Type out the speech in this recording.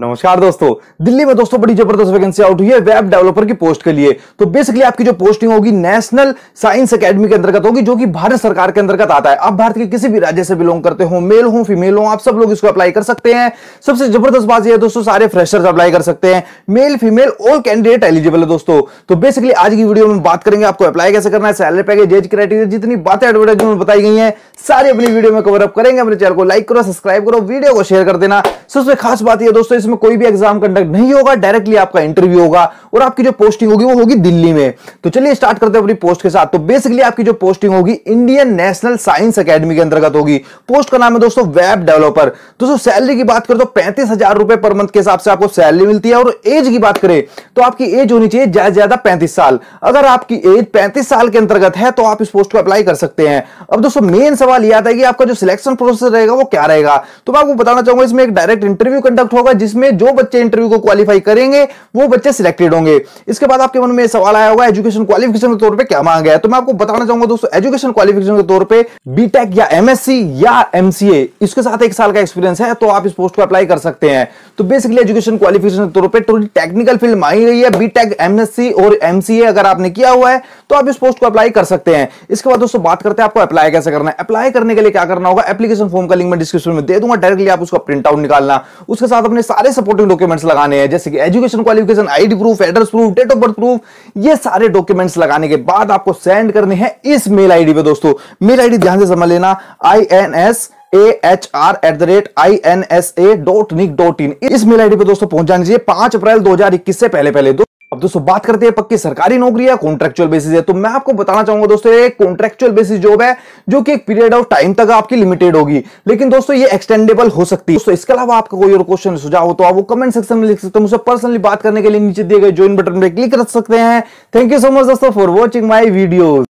नमस्कार दोस्तों दिल्ली में दोस्तों बड़ी जबरदस्त वैकेंसी आउट हुई है वेब डेवलपर की पोस्ट के लिए तो बेसिकली आपकी जो पोस्टिंग होगी नेशनल साइंस एकेडमी के अंतर्गत होगी जो कि भारत सरकार के अंतर्गत आता है आप भारत के किसी भी राज्य से बिलोंग करते हो मेल हो फीमेल हो आप सब लोग इसको अप्लाई कर सकते हैं सबसे जबरदस्त बात यह है दोस्तों सारे फ्रेशर्स अप्लाई कर सकते हैं male female all candidate eligible है दोस्तों तो बेसिकली आज की वीडियो में बात करेंगे आपको अप्लाई कैसे करना है सैलरी पैकेज एज क्राइटेरिया जितनी बातें एडवर्टाइजमेंट बताई गई है सारी अपनी वीडियो में कवर अप करेंगे अपने चैनल को लाइक करो सब्सक्राइब करो वीडियो को शेयर कर देना सबसे खास बात यह दोस्तों इसमें कोई भी एग्जाम कंडक्ट नहीं होगा डायरेक्टली आपका इंटरव्यू होगा और आपकी जो पोस्टिंग होगी वो होगी दिल्ली में तो चलिए स्टार्ट करते हैं अपनी पोस्ट के साथ तो बेसिकली आपकी जो पोस्टिंग होगी इंडियन नेशनल साइंस अकेडमी के अंतर्गत होगी पोस्ट का नाम है दोस्तों वेब डेवलपर दोस्तों सैलरी की बात करें तो पैंतीस हजार रुपए पर मंथ के हिसाब से आपको सैलरी मिलती है और एज की बात करें तो आपकी एज होनी चाहिए ज्यादा ज्यादा पैंतीस साल अगर आपकी एज पैंतीस साल के अंतर्गत है तो आप इस पोस्ट को अप्लाई कर सकते हैं अब दोस्तों मेन सवाल यह आता है कि आपका जो सिलेक्शन प्रोसेस रहेगा वो क्या रहेगा तो मैं आपको बताना चाहूंगा इसमें एक डायरेक्ट डायरेक्ट इंटरव्यू कंडक्ट होगा जिसमें जो बच्चे इंटरव्यू को क्वालिफाई करेंगे वो बच्चे सिलेक्टेड होंगे इसके बाद आपके मन में सवाल आया होगा एजुकेशन क्वालिफिकेशन के तौर पर क्या मांगा गया तो मैं आपको बताना चाहूंगा दोस्तों एजुकेशन क्वालिफिकेशन के तौर पर बीटेक या एमएससी या एमसीए इसके साथ एक साल का एक्सपीरियंस है तो आप इस पोस्ट को अप्लाई कर सकते हैं तो बेसिकली एजुकेशन क्वालिफिकेशन के तौर पर थोड़ी टेक्निकल फील्ड मांगी गई है बीटेक एमएससी और एमसीए अगर आपने किया हुआ है तो आप इस पोस्ट को अप्लाई कर सकते हैं इसके बाद दोस्तों बात करते हैं आपको अप्लाई कैसे करना है अप्लाई करने के लिए क्या करना होगा एप्लीकेशन फॉर्म का लिंक मैं डिस्क्रिप्शन में दे दूंगा डायरेक्टली आप उसका प्रिंट आउट निकालना लगाना उसके साथ अपने सारे सपोर्टिंग डॉक्यूमेंट्स लगाने हैं जैसे कि education qualification ID proof address proof date of birth proof ये सारे डॉक्यूमेंट्स लगाने के बाद आपको सेंड करने हैं इस मेल आईडी पे दोस्तों मेल आईडी ध्यान से समझ लेना I N S H R at the rate I N S A dot nic dot in इस मेल आईडी पे दोस्तों पहुंच जानी चाहिए पांच अप्रैल 2021 से पहले पहले अब दोस्तों बात करते हैं पक्की सरकारी नौकरी है कॉन्ट्रेक्चुअल बेसिस है तो मैं आपको बताना चाहूंगा दोस्तों ये कॉन्ट्रेक्चुअल बेसिस जॉब है जो कि एक पीरियड ऑफ टाइम तक आपकी लिमिटेड होगी लेकिन दोस्तों ये एक्सटेंडेबल हो सकती है इसके अलावा आपका कोई और क्वेश्चन सुझाव हो तो आप वो कमेंट सेक्शन में लिख सकते हैं मुझसे पर्सनली बात करने के लिए नीचे दिए गए ज्वाइन बटन पर क्लिक कर सकते हैं थैंक यू सो मच दोस्तों फॉर वॉचिंग माई वीडियो